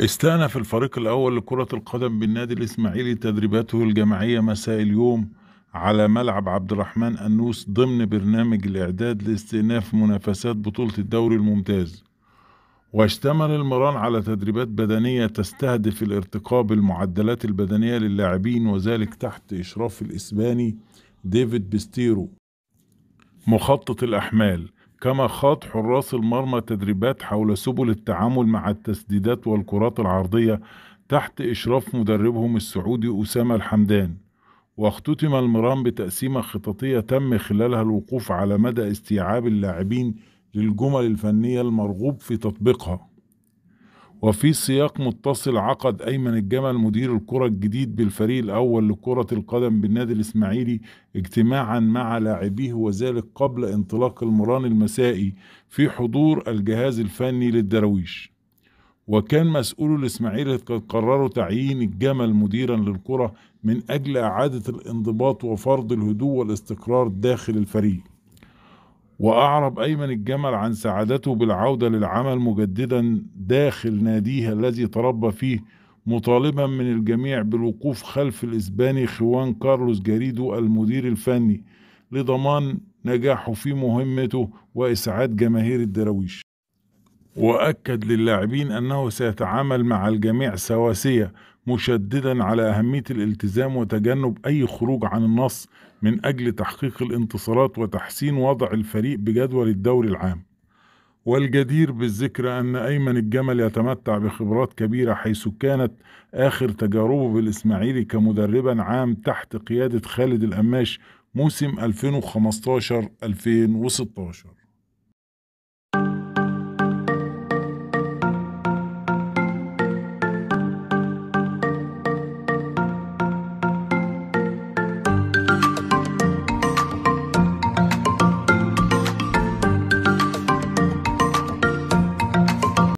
استأنف الفريق الأول لكرة القدم بالنادي الإسماعيلي تدريباته الجماعية مساء اليوم على ملعب عبد الرحمن أنوس ضمن برنامج الإعداد لاستئناف منافسات بطولة الدوري الممتاز واشتمل المران على تدريبات بدنية تستهدف الارتقاء بالمعدلات البدنية للاعبين وذلك تحت إشراف الإسباني ديفيد بيستيرو مخطط الأحمال كما خاض حراس المرمى تدريبات حول سبل التعامل مع التسديدات والكرات العرضية تحت إشراف مدربهم السعودي أسامة الحمدان واختتم المران بتقسيمة خططية تم خلالها الوقوف على مدى استيعاب اللاعبين للجمل الفنية المرغوب في تطبيقها وفي سياق متصل عقد أيمن الجمل مدير الكرة الجديد بالفريق الأول لكرة القدم بالنادي الإسماعيلي اجتماعا مع لاعبيه وذلك قبل انطلاق المران المسائي في حضور الجهاز الفني للدراويش وكان مسؤول الإسماعيلي قد قرروا تعيين الجمل مديرا للكرة من أجل إعادة الانضباط وفرض الهدوء والاستقرار داخل الفريق وأعرب أيمن الجمل عن سعادته بالعودة للعمل مجددا داخل ناديه الذي تربى فيه مطالبا من الجميع بالوقوف خلف الإسباني خوان كارلوس جاريدو المدير الفني لضمان نجاحه في مهمته وإسعاد جماهير الدراويش وأكد للاعبين أنه سيتعامل مع الجميع سواسية مشددا على أهمية الالتزام وتجنب أي خروج عن النص من أجل تحقيق الانتصارات وتحسين وضع الفريق بجدول الدوري العام والجدير بالذكر أن أيمن الجمل يتمتع بخبرات كبيرة حيث كانت آخر تجاربه بالإسماعيلي كمدربا عام تحت قيادة خالد الأماش موسم 2015-2016